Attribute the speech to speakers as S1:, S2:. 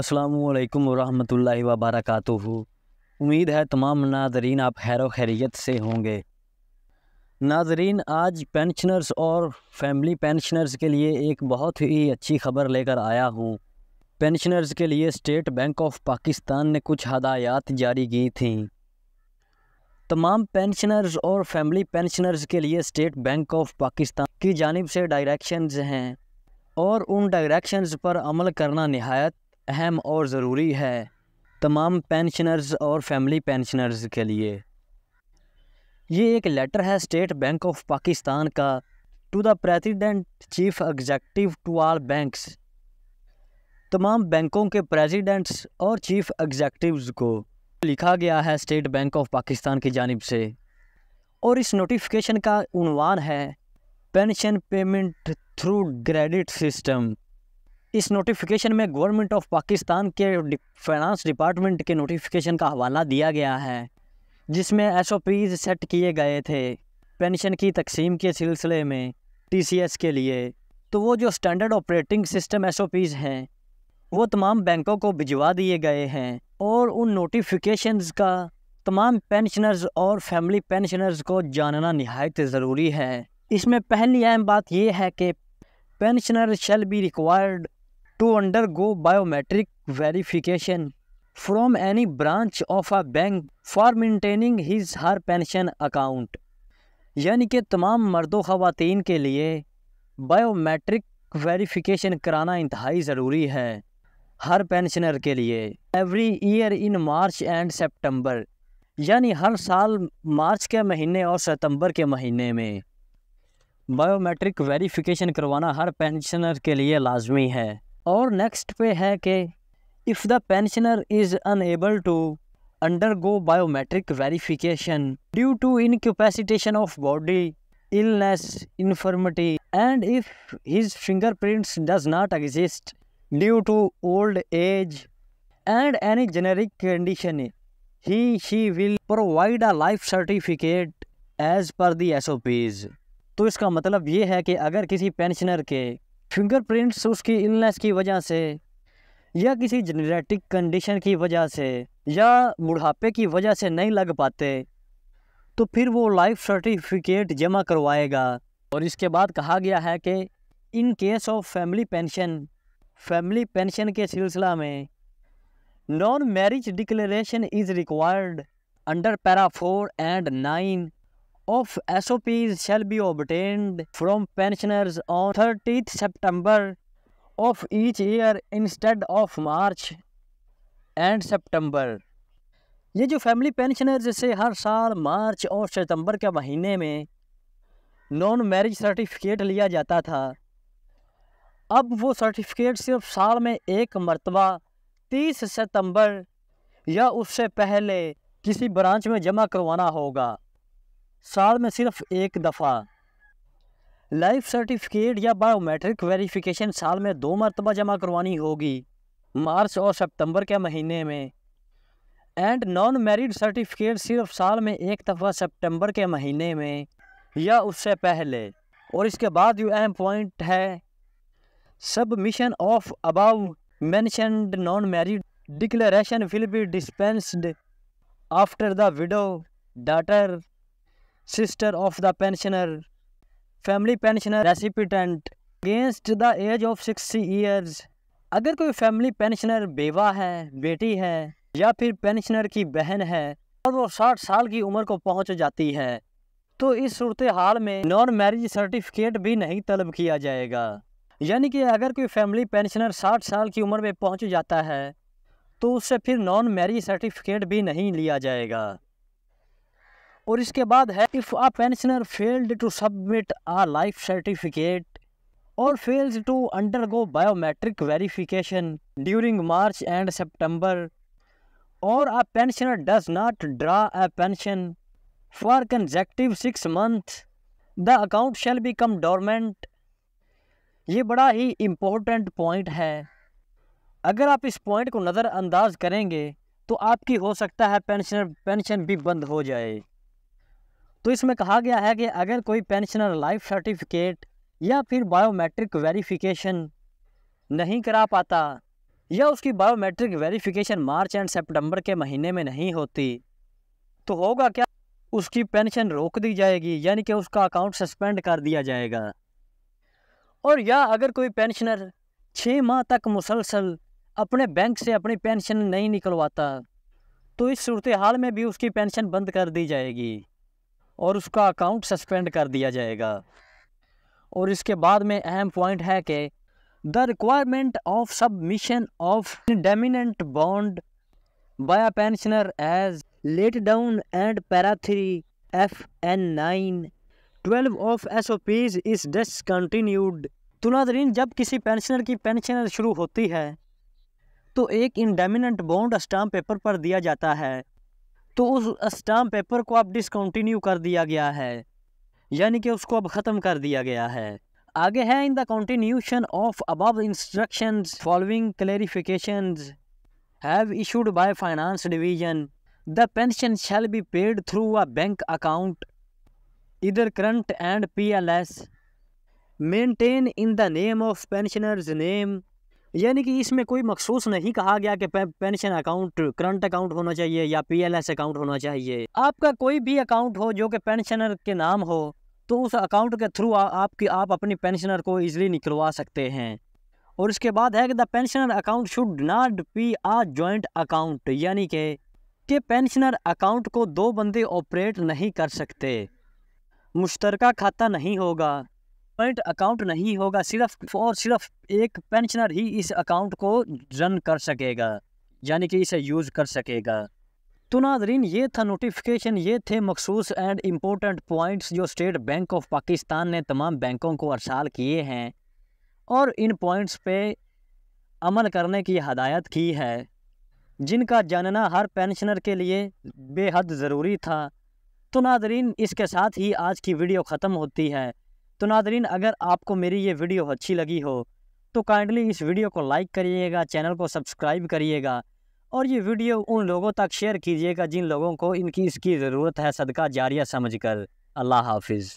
S1: असलकम वरहमल वबरक उम्मीद है तमाम नाजरीन आप हैर खैरियत से होंगे नाजरीन आज पेंशनर्स और फैमिली पेंशनर्स के लिए एक बहुत ही अच्छी खबर लेकर आया हूँ पेंशनर्स के लिए स्टेट बैंक ऑफ पाकिस्तान ने कुछ हदायत जारी की थी तमाम पेंशनर्स और फैमिली पेंशनर्स के लिए स्टेट बैंक ऑफ पाकिस्तान की जानब से डायरेक्शन हैं और उन डायरेक्शन पर अमल करना नहायत अहम और ज़रूरी है तमाम पेंशनर्स और फैमिली पेंशनर्स के लिए ये एक लेटर है स्टेट बैंक ऑफ पाकिस्तान का to the president chief executive to all banks तमाम बैंकों के प्रेसिडेंट्स और चीफ एग्जेक्टिव्स को लिखा गया है स्टेट बैंक ऑफ पाकिस्तान की जानब से और इस नोटिफिकेशन का उनवान है pension payment through credit system इस नोटिफिकेशन में गवर्नमेंट ऑफ पाकिस्तान के फाइनेंस डिपार्टमेंट के नोटिफिकेशन का हवाला दिया गया है जिसमें एस ओ पीज सेट किए गए थे पेंशन की तकसीम के सिलसिले में टी सी एस के लिए तो वो जो standard operating system S O Ps हैं वो तमाम बैंकों को भिजवा दिए गए हैं और उन नोटिफिकेशंस का तमाम पेंशनर्स और फैमिली पेंशनर्स को जानना नहायत ज़रूरी है इसमें पहली अहम बात यह है कि pensioner shall be required to undergo biometric verification from any branch of a bank for maintaining his her pension account यानी कि तमाम मर्दों ख़वातीन के लिए बायोमेट्रिक वेरिफिकेशन कराना इंतहाई ज़रूरी है हर पेंशनर के लिए every year in March and September यानी हर साल मार्च के महीने और सितंबर के महीने में बायोमेट्रिक वेरिफिकेशन करवाना हर पेंशनर के लिए लाजमी है और नेक्स्ट पे है कि if the pensioner is unable to undergo biometric verification due to incapacitation of body illness infirmity and if his finger prints does not exist due to old age and any generic condition he she will provide a life certificate as per the S O Ps तो इसका मतलब ये है कि अगर किसी pensioner के fingerprints उसकी इलनेस की वजह से या किसी जेनेटिक कंडीशन की वजह से या बुढ़ापे की वजह से नहीं लग पाते तो फिर वो लाइफ सर्टिफिकेट जमा करवाएगा और इसके बाद कहा गया है कि in case of family pension family pension के सिलसिला में non marriage declaration is required under para four and nine of SOPs shall be obtained from pensioners on 30th September of each year instead of March and September. ये जो family pensioner जैसे हर साल मार्च और सितंबर के महीने में नॉन मैरिज सर्टिफिकेट लिया जाता था अब वो सर्टिफिकेट सिर्फ साल में एक मरतबा 30 सितंबर या उससे पहले किसी ब्रांच में जमा करवाना होगा साल में सिर्फ एक दफ़ा लाइफ सर्टिफिकेट या बायोमेट्रिक वेरिफिकेशन साल में दो मरतबा जमा करवानी होगी मार्च और सितंबर के महीने में एंड नॉन मैरिड सर्टिफिकेट सिर्फ साल में एक दफ़ा सितंबर के महीने में या उससे पहले और इसके बाद जो अहम पॉइंट है submission of above mentioned non married declaration will be dispensed after the widow daughter sister of the pensioner, family pensioner recipient against the age of 60 years. अगर कोई फैमिली पेंशनर बेवा है बेटी है या फिर पेंशनर की बहन है और वो 60 साल की उम्र को पहुंच जाती है तो इस सूरत हाल में नॉन मैरिज सर्टिफिकेट भी नहीं तलब किया जाएगा यानी कि अगर कोई फैमिली पेंशनर 60 साल की उम्र में पहुंच जाता है तो उससे फिर नॉन मैरिज सर्टिफिकेट भी नहीं लिया जाएगा और इसके बाद है if a pensioner failed to submit a life certificate और fails to undergo biometric verification during March and September और a pensioner does not draw a pension for consecutive six month the account shall become dormant ये बड़ा ही important point है अगर आप इस point को नज़रअंदाज करेंगे तो आपकी हो सकता है पेंशनर पेंशन भी बंद हो जाए तो इसमें कहा गया है कि अगर कोई पेंशनर लाइफ सर्टिफिकेट या फिर बायोमेट्रिक वेरिफिकेशन नहीं करा पाता या उसकी बायोमेट्रिक वेरिफिकेशन मार्च एंड सितंबर के महीने में नहीं होती तो होगा क्या उसकी पेंशन रोक दी जाएगी यानी कि उसका अकाउंट सस्पेंड कर दिया जाएगा और या अगर कोई पेंशनर छः माह तक मुसलसल अपने बैंक से अपनी पेंशन नहीं निकलवाता तो इस सूरत हाल में भी उसकी पेंशन बंद कर दी जाएगी और उसका अकाउंट सस्पेंड कर दिया जाएगा और इसके बाद में अहम पॉइंट है कि the requirement of submission of indemnity bond by pensioner as laid down and para three F and nine twelve of S O Ps is discontinued तो नादरीन जब किसी पेंशनर की पेंशनर शुरू होती है तो एक इंडेमिनेंट बॉन्ड स्टाम्प पेपर पर दिया जाता है तो उस स्टाम्प पेपर को अब डिसकंटिन्यू कर दिया गया है यानी कि उसको अब ख़त्म कर दिया गया है आगे है in the continuation of above instruction following clarification have issued by finance division the pension shall be paid through a bank account either current and P L S maintain in the name of pensioners name यानी कि इसमें कोई मखसूस नहीं कहा गया कि pension account current account होना चाहिए या पीएलएस अकाउंट होना चाहिए आपका कोई भी अकाउंट हो जो कि पेंशनर के नाम हो तो उस अकाउंट के थ्रू आपकी आप अपनी पेंशनर को इजिली निकलवा सकते हैं और इसके बाद है कि the pensioner account should not be a joint account यानी कि के पेंशनर अकाउंट को दो बंदे ऑपरेट नहीं कर सकते मुश्तरका खाता नहीं होगा करंट अकाउंट नहीं होगा सिर्फ और सिर्फ एक पेंशनर ही इस अकाउंट को रन कर सकेगा यानी कि इसे यूज़ कर सकेगा तो नाजरीन ये था नोटिफिकेशन ये थे मखसूस एंड इम्पोर्टेंट पॉइंट्स जो स्टेट बैंक ऑफ पाकिस्तान ने तमाम बैंकों को अरसाल किए हैं और इन पॉइंट्स पे अमल करने की हदायत की है जिनका जानना हर पेंशनर के लिए बेहद ज़रूरी था तो नाजरीन इसके साथ ही आज की वीडियो ख़त्म होती है तो नादरीन अगर आपको मेरी ये वीडियो अच्छी लगी हो तो काइंडली इस वीडियो को लाइक करिएगा चैनल को सब्सक्राइब करिएगा और ये वीडियो उन लोगों तक शेयर कीजिएगा जिन लोगों को इनकी इसकी ज़रूरत है सदका जारिया समझ कर अल्लाह हाफिज़